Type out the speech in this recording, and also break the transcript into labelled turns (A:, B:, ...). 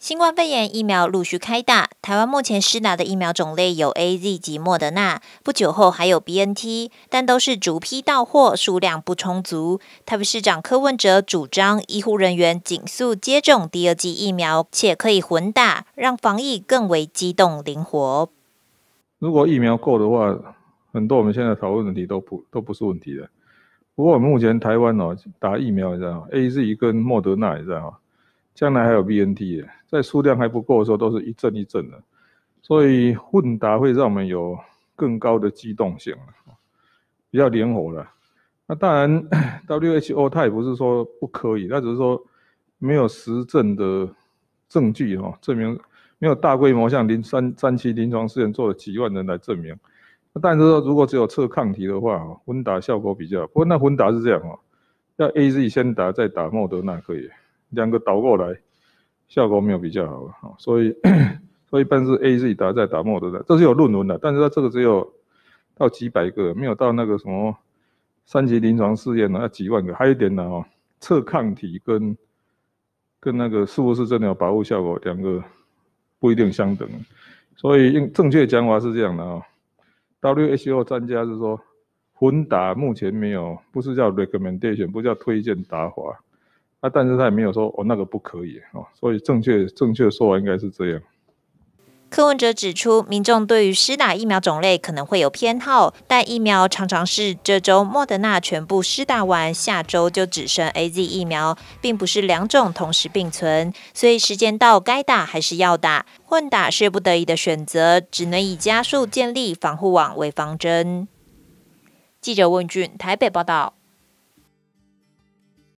A: 新冠肺炎疫苗陆续开打，台湾目前施打的疫苗种类有 A、Z 及莫德纳，不久后还有 B、N、T，但都是逐批到货，数量不充足。台北市长柯文哲主张医护人员紧速接种第二剂疫苗，且可以混打，让防疫更为机动灵活。
B: 如果疫苗够的话，很多我们现在讨论问题都不都不是问题的。不过目前台湾哦打疫苗，也知 A、Z 跟莫德纳，也知将来还有 BNT 耶，在数量还不够的时候，都是一阵一阵的，所以混搭会让我们有更高的机动性了，比较灵活了。那当然，WHO 它也不是说不可以，它只是说没有实证的证据哈，证明没有大规模像临三三期临床试验做了几万人来证明。那但是说，如果只有测抗体的话，混打效果比较。不过那混打是这样哦，要 AZ 先打，再打莫德纳可以。两个倒过来，效果没有比较好，好，所以 所以一般是 A 己打在打莫德的，这是有论文的，但是它这个只有到几百个，没有到那个什么三级临床试验的那几万个，还有一点呢，哦，测抗体跟跟那个是不是真的有保护效果，两个不一定相等，所以用正确讲法是这样的啊，WHO 专家是说混打目前没有，不是叫 recommendation，不叫推荐打法。那但是他也没有说哦，那个不可以哦，所以正确正确的说法应该是这样。
A: 柯文哲指出，民众对于施打疫苗种类可能会有偏好，但疫苗常常是这周末的那全部施打完，下周就只剩 A Z 疫苗，并不是两种同时并存，所以时间到该打还是要打，混打是不得已的选择，只能以加速建立防护网为方针。记者问俊台北报道。